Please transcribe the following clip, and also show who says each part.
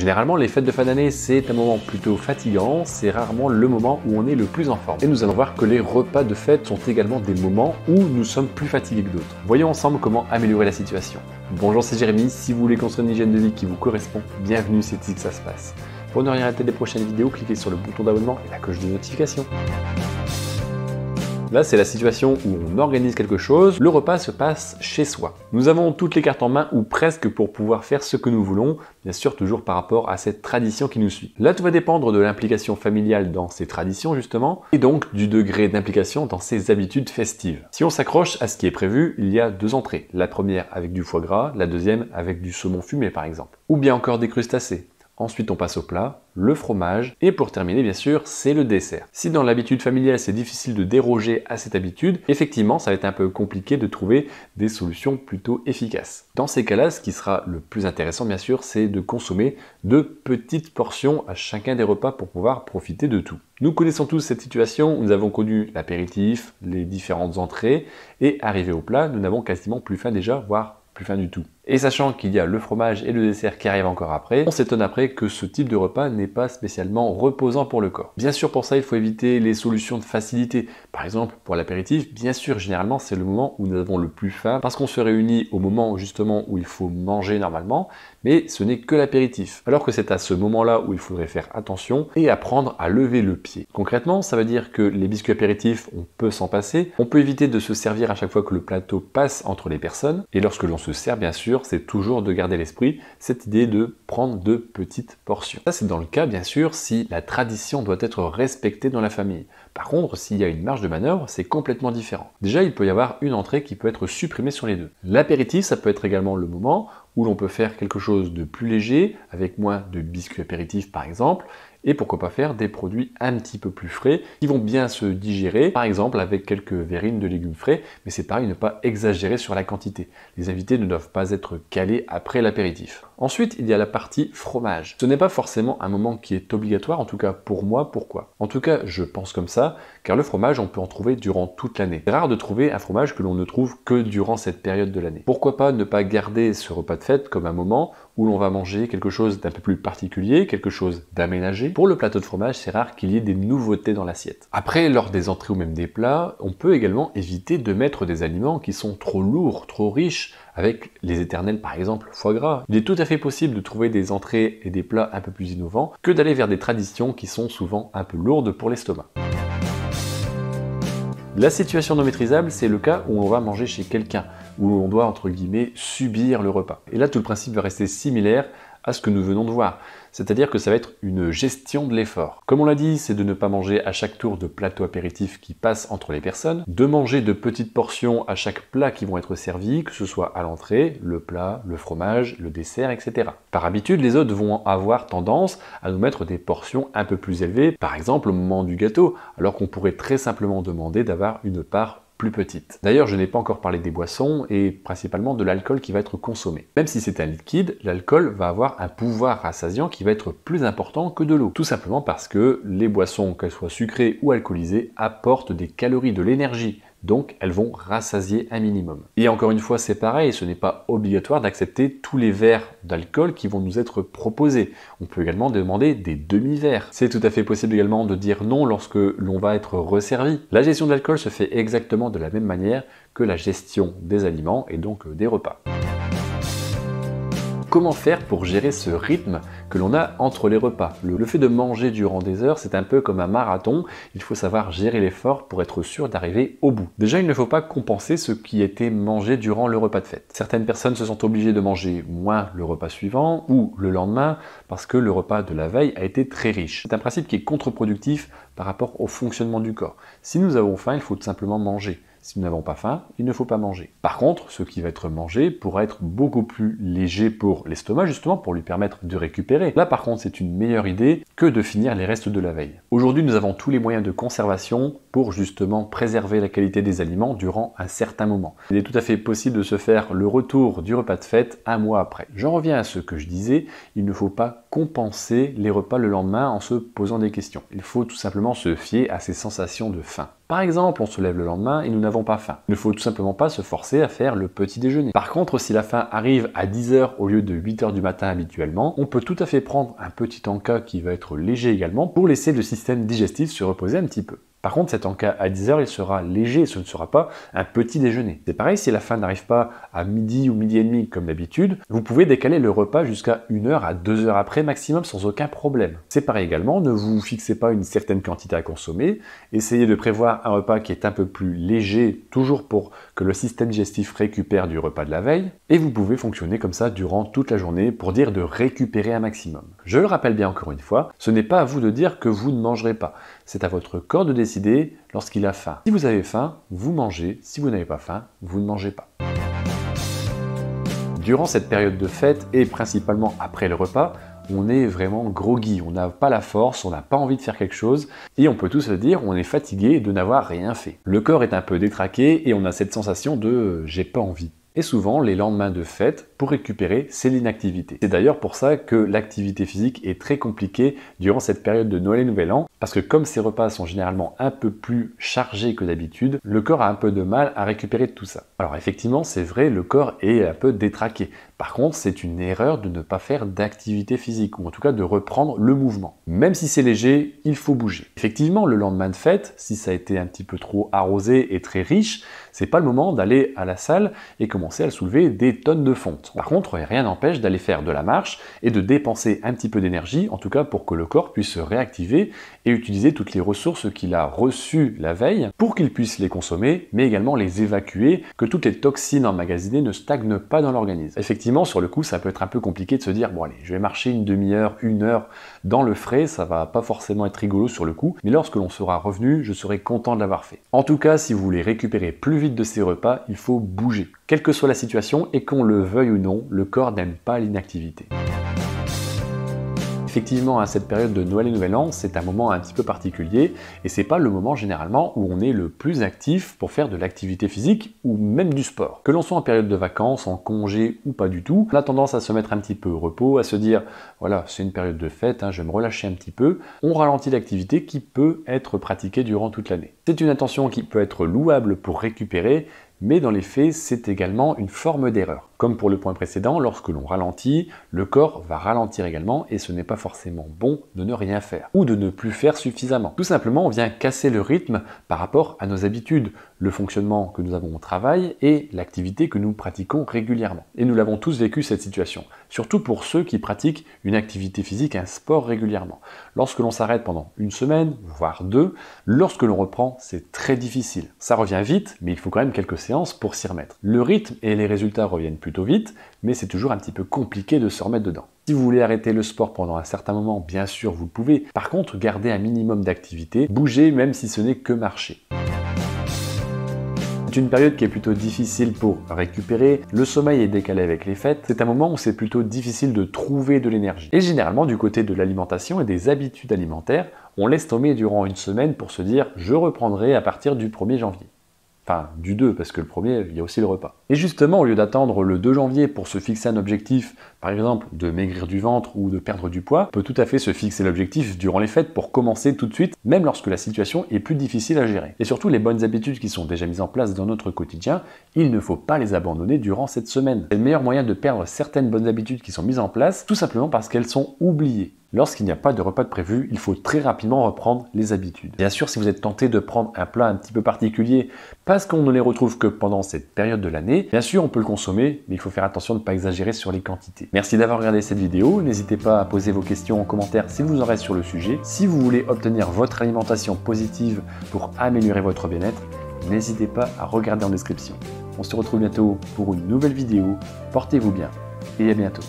Speaker 1: Généralement, les fêtes de fin d'année, c'est un moment plutôt fatigant, c'est rarement le moment où on est le plus en forme. Et nous allons voir que les repas de fête sont également des moments où nous sommes plus fatigués que d'autres. Voyons ensemble comment améliorer la situation. Bonjour, c'est Jérémy. Si vous voulez construire une hygiène de vie qui vous correspond, bienvenue, c'est ici que ça se passe. Pour ne rien rater des prochaines vidéos, cliquez sur le bouton d'abonnement et la cloche de notification. Là, c'est la situation où on organise quelque chose, le repas se passe chez soi. Nous avons toutes les cartes en main ou presque pour pouvoir faire ce que nous voulons, bien sûr toujours par rapport à cette tradition qui nous suit. Là, tout va dépendre de l'implication familiale dans ces traditions justement, et donc du degré d'implication dans ces habitudes festives. Si on s'accroche à ce qui est prévu, il y a deux entrées. La première avec du foie gras, la deuxième avec du saumon fumé par exemple. Ou bien encore des crustacés. Ensuite, on passe au plat, le fromage, et pour terminer, bien sûr, c'est le dessert. Si dans l'habitude familiale, c'est difficile de déroger à cette habitude, effectivement, ça va être un peu compliqué de trouver des solutions plutôt efficaces. Dans ces cas-là, ce qui sera le plus intéressant, bien sûr, c'est de consommer de petites portions à chacun des repas pour pouvoir profiter de tout. Nous connaissons tous cette situation, nous avons connu l'apéritif, les différentes entrées, et arrivé au plat, nous n'avons quasiment plus faim déjà, voire plus faim du tout. Et sachant qu'il y a le fromage et le dessert qui arrivent encore après, on s'étonne après que ce type de repas n'est pas spécialement reposant pour le corps. Bien sûr, pour ça, il faut éviter les solutions de facilité. Par exemple, pour l'apéritif, bien sûr, généralement, c'est le moment où nous avons le plus faim parce qu'on se réunit au moment justement où il faut manger normalement, mais ce n'est que l'apéritif. Alors que c'est à ce moment-là où il faudrait faire attention et apprendre à lever le pied. Concrètement, ça veut dire que les biscuits apéritifs, on peut s'en passer. On peut éviter de se servir à chaque fois que le plateau passe entre les personnes. Et lorsque l'on se sert, bien sûr, c'est toujours de garder l'esprit cette idée de prendre de petites portions. Ça, c'est dans le cas, bien sûr, si la tradition doit être respectée dans la famille. Par contre, s'il y a une marge de manœuvre, c'est complètement différent. Déjà, il peut y avoir une entrée qui peut être supprimée sur les deux. L'apéritif, ça peut être également le moment où l'on peut faire quelque chose de plus léger, avec moins de biscuits apéritifs par exemple, et pourquoi pas faire des produits un petit peu plus frais qui vont bien se digérer, par exemple avec quelques verrines de légumes frais, mais c'est pareil, ne pas exagérer sur la quantité. Les invités ne doivent pas être calés après l'apéritif. Ensuite, il y a la partie fromage. Ce n'est pas forcément un moment qui est obligatoire, en tout cas pour moi, pourquoi En tout cas, je pense comme ça, car le fromage, on peut en trouver durant toute l'année. C'est rare de trouver un fromage que l'on ne trouve que durant cette période de l'année. Pourquoi pas ne pas garder ce repas de fête comme un moment où l'on va manger quelque chose d'un peu plus particulier, quelque chose d'aménagé. Pour le plateau de fromage, c'est rare qu'il y ait des nouveautés dans l'assiette. Après, lors des entrées ou même des plats, on peut également éviter de mettre des aliments qui sont trop lourds, trop riches, avec les éternels par exemple foie gras. Il est tout à fait possible de trouver des entrées et des plats un peu plus innovants que d'aller vers des traditions qui sont souvent un peu lourdes pour l'estomac. La situation non maîtrisable, c'est le cas où on va manger chez quelqu'un, où on doit, entre guillemets, subir le repas. Et là, tout le principe va rester similaire à ce que nous venons de voir c'est-à-dire que ça va être une gestion de l'effort. Comme on l'a dit, c'est de ne pas manger à chaque tour de plateau apéritif qui passe entre les personnes, de manger de petites portions à chaque plat qui vont être servis, que ce soit à l'entrée, le plat, le fromage, le dessert, etc. Par habitude, les autres vont avoir tendance à nous mettre des portions un peu plus élevées, par exemple au moment du gâteau, alors qu'on pourrait très simplement demander d'avoir une part plus D'ailleurs, je n'ai pas encore parlé des boissons et principalement de l'alcool qui va être consommé. Même si c'est un liquide, l'alcool va avoir un pouvoir rassasiant qui va être plus important que de l'eau. Tout simplement parce que les boissons, qu'elles soient sucrées ou alcoolisées, apportent des calories, de l'énergie donc elles vont rassasier un minimum. Et encore une fois, c'est pareil, ce n'est pas obligatoire d'accepter tous les verres d'alcool qui vont nous être proposés. On peut également demander des demi-verres. C'est tout à fait possible également de dire non lorsque l'on va être resservi. La gestion de l'alcool se fait exactement de la même manière que la gestion des aliments et donc des repas comment faire pour gérer ce rythme que l'on a entre les repas le, fait de manger durant des heures, c'est un peu comme un marathon, il faut savoir gérer l'effort pour être sûr d'arriver au bout. Déjà, il ne faut pas compenser ce qui a été mangé durant le repas de fête. Certaines personnes se sont obligées de manger moins le repas suivant ou le lendemain parce que le repas de la veille a été très riche. C'est un principe qui est contre-productif par rapport au fonctionnement du corps. Si nous avons faim, il faut tout simplement manger. Si nous n'avons pas faim, il ne faut pas manger. Par contre, ce qui va être mangé pourra être beaucoup plus léger pour l'estomac, justement pour lui permettre de récupérer. Là, par contre, c'est une meilleure idée que de finir les restes de la veille. Aujourd'hui, nous avons tous les moyens de conservation pour justement préserver la qualité des aliments durant un certain moment. Il est tout à fait possible de se faire le retour du repas de fête un mois après. J'en reviens à ce que je disais, il ne faut pas compenser les repas le lendemain en se posant des questions. Il faut tout simplement se fier à ses sensations de faim. Par exemple, on se lève le lendemain et nous n'avons pas faim. Il ne faut tout simplement pas se forcer à faire le petit déjeuner. Par contre, si la faim arrive à 10h au lieu de 8h du matin habituellement, on peut tout à fait prendre un petit en-cas qui va être léger également pour laisser le système digestif se reposer un petit peu. Par contre, cet cas à 10h, il sera léger, ce ne sera pas un petit déjeuner. C'est pareil, si la faim n'arrive pas à midi ou midi et demi comme d'habitude, vous pouvez décaler le repas jusqu'à 1h à 2h après maximum sans aucun problème. C'est pareil également, ne vous fixez pas une certaine quantité à consommer, essayez de prévoir un repas qui est un peu plus léger, toujours pour que le système digestif récupère du repas de la veille, et vous pouvez fonctionner comme ça durant toute la journée pour dire de récupérer un maximum. Je le rappelle bien encore une fois, ce n'est pas à vous de dire que vous ne mangerez pas. C'est à votre corps de décider lorsqu'il a faim. Si vous avez faim, vous mangez. Si vous n'avez pas faim, vous ne mangez pas. Durant cette période de fête et principalement après le repas, on est vraiment groggy, on n'a pas la force, on n'a pas envie de faire quelque chose, et on peut tous se dire on est fatigué de n'avoir rien fait. Le corps est un peu détraqué et on a cette sensation de j'ai pas envie. Et souvent, les lendemains de fête, pour récupérer, c'est l'inactivité. C'est d'ailleurs pour ça que l'activité physique est très compliquée durant cette période de Noël et Nouvel An, parce que comme ces repas sont généralement un peu plus chargés que d'habitude, le corps a un peu de mal à récupérer tout ça. Alors effectivement, c'est vrai, le corps est un peu détraqué. Par contre, c'est une erreur de ne pas faire d'activité physique, ou en tout cas de reprendre le mouvement. Même si c'est léger, il faut bouger. Effectivement, le lendemain de fête, si ça a été un petit peu trop arrosé et très riche, c'est pas le moment d'aller à la salle et commencer à soulever des tonnes de fonte. Par contre, rien n'empêche d'aller faire de la marche et de dépenser un petit peu d'énergie, en tout cas pour que le corps puisse se réactiver et utiliser toutes les ressources qu'il a reçues la veille pour qu'il puisse les consommer, mais également les évacuer, que toutes les toxines emmagasinées ne stagnent pas dans l'organisme. Effectivement, sur le coup, ça peut être un peu compliqué de se dire, bon allez, je vais marcher une demi-heure, une heure dans le frais, ça va pas forcément être rigolo sur le coup, mais lorsque l'on sera revenu, je serai content de l'avoir fait. En tout cas, si vous voulez récupérer plus vite de ces repas, il faut bouger. Quelle que soit la situation, et qu'on le veuille ou non, le corps n'aime pas l'inactivité. Effectivement, à cette période de Noël et Nouvel An, c'est un moment un petit peu particulier et c'est pas le moment généralement où on est le plus actif pour faire de l'activité physique ou même du sport. Que l'on soit en période de vacances, en congé ou pas du tout, on a tendance à se mettre un petit peu au repos, à se dire voilà, c'est une période de fête, hein, je vais me relâcher un petit peu. On ralentit l'activité qui peut être pratiquée durant toute l'année. C'est une intention qui peut être louable pour récupérer, mais dans les faits, c'est également une forme d'erreur. Comme pour le point précédent, lorsque l'on ralentit, le corps va ralentir également et ce n'est pas forcément bon de ne rien faire ou de ne plus faire suffisamment. Tout simplement, on vient casser le rythme par rapport à nos habitudes, le fonctionnement que nous avons au travail et l'activité que nous pratiquons régulièrement. Et nous l'avons tous vécu cette situation, surtout pour ceux qui pratiquent une activité physique, un sport régulièrement. Lorsque l'on s'arrête pendant une semaine, voire deux, lorsque l'on reprend, c'est très difficile. Ça revient vite, mais il faut quand même quelques séances pour s'y remettre. Le rythme et les résultats reviennent plus vite, mais c'est toujours un petit peu compliqué de se remettre dedans. Si vous voulez arrêter le sport pendant un certain moment, bien sûr, vous le pouvez. Par contre, gardez un minimum d'activité, bougez même si ce n'est que marcher. C'est une période qui est plutôt difficile pour récupérer, le sommeil est décalé avec les fêtes, c'est un moment où c'est plutôt difficile de trouver de l'énergie. Et généralement du côté de l'alimentation et des habitudes alimentaires, on laisse tomber durant une semaine pour se dire je reprendrai à partir du 1er janvier du 2, parce que le premier, il y a aussi le repas. Et justement, au lieu d'attendre le 2 janvier pour se fixer un objectif, par exemple de maigrir du ventre ou de perdre du poids, on peut tout à fait se fixer l'objectif durant les fêtes pour commencer tout de suite, même lorsque la situation est plus difficile à gérer. Et surtout, les bonnes habitudes qui sont déjà mises en place dans notre quotidien, il ne faut pas les abandonner durant cette semaine. C'est le meilleur moyen de perdre certaines bonnes habitudes qui sont mises en place, tout simplement parce qu'elles sont oubliées. Lorsqu'il n'y a pas de repas de prévu, il faut très rapidement reprendre les habitudes. Bien sûr, si vous êtes tenté de prendre un plat un petit peu particulier parce qu'on ne les retrouve que pendant cette période de l'année, bien sûr, on peut le consommer, mais il faut faire attention de ne pas exagérer sur les quantités. Merci d'avoir regardé cette vidéo. N'hésitez pas à poser vos questions en commentaire si vous en reste sur le sujet. Si vous voulez obtenir votre alimentation positive pour améliorer votre bien-être, n'hésitez pas à regarder en description. On se retrouve bientôt pour une nouvelle vidéo. Portez-vous bien et à bientôt.